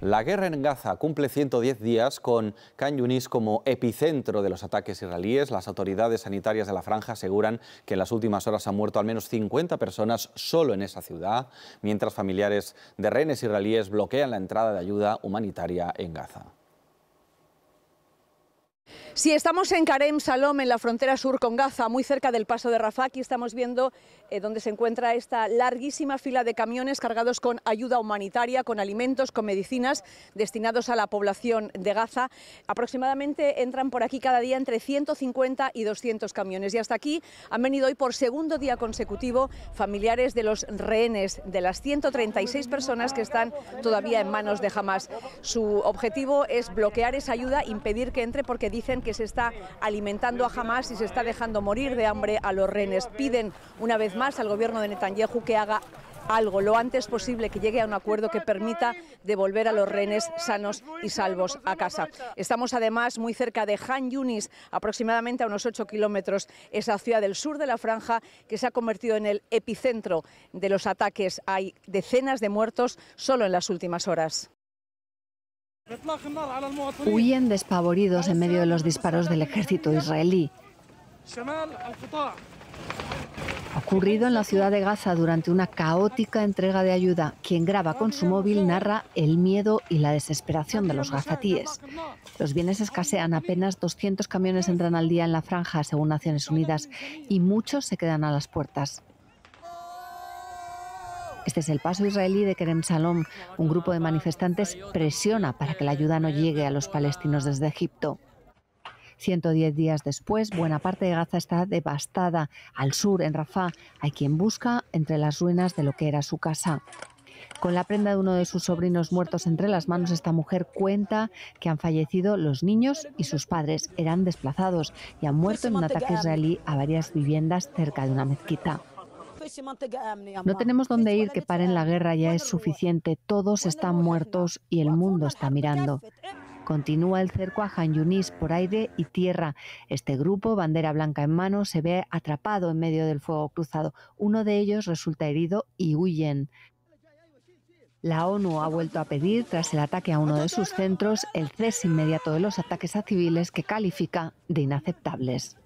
La guerra en Gaza cumple 110 días con Khan Yunis como epicentro de los ataques israelíes. Las autoridades sanitarias de la franja aseguran que en las últimas horas han muerto al menos 50 personas solo en esa ciudad, mientras familiares de rehenes israelíes bloquean la entrada de ayuda humanitaria en Gaza. Si estamos en Karem Salom, en la frontera sur con Gaza, muy cerca del paso de Rafah, aquí estamos viendo eh, donde se encuentra esta larguísima fila de camiones cargados con ayuda humanitaria, con alimentos, con medicinas destinados a la población de Gaza. Aproximadamente entran por aquí cada día entre 150 y 200 camiones. Y hasta aquí han venido hoy por segundo día consecutivo familiares de los rehenes, de las 136 personas que están todavía en manos de Hamas. Su objetivo es bloquear esa ayuda, impedir que entre porque dicen que que se está alimentando a Hamas y se está dejando morir de hambre a los rehenes. Piden una vez más al gobierno de Netanyahu que haga algo lo antes posible, que llegue a un acuerdo que permita devolver a los rehenes sanos y salvos a casa. Estamos además muy cerca de Han Yunis, aproximadamente a unos 8 kilómetros, esa ciudad del sur de la franja que se ha convertido en el epicentro de los ataques. Hay decenas de muertos solo en las últimas horas. Huyen despavoridos en medio de los disparos del ejército israelí. Ocurrido en la ciudad de Gaza durante una caótica entrega de ayuda, quien graba con su móvil narra el miedo y la desesperación de los gazatíes. Los bienes escasean, apenas 200 camiones entran al día en la franja, según Naciones Unidas, y muchos se quedan a las puertas. Este es el paso israelí de Kerem Salom. Un grupo de manifestantes presiona para que la ayuda no llegue a los palestinos desde Egipto. 110 días después, buena parte de Gaza está devastada. Al sur, en Rafah, hay quien busca entre las ruinas de lo que era su casa. Con la prenda de uno de sus sobrinos muertos entre las manos, esta mujer cuenta que han fallecido los niños y sus padres. Eran desplazados y han muerto en un ataque israelí a varias viviendas cerca de una mezquita. No tenemos dónde ir que paren la guerra, ya es suficiente. Todos están muertos y el mundo está mirando. Continúa el cerco a Han Yunis por aire y tierra. Este grupo, bandera blanca en mano, se ve atrapado en medio del fuego cruzado. Uno de ellos resulta herido y huyen. La ONU ha vuelto a pedir, tras el ataque a uno de sus centros, el cese inmediato de los ataques a civiles que califica de inaceptables.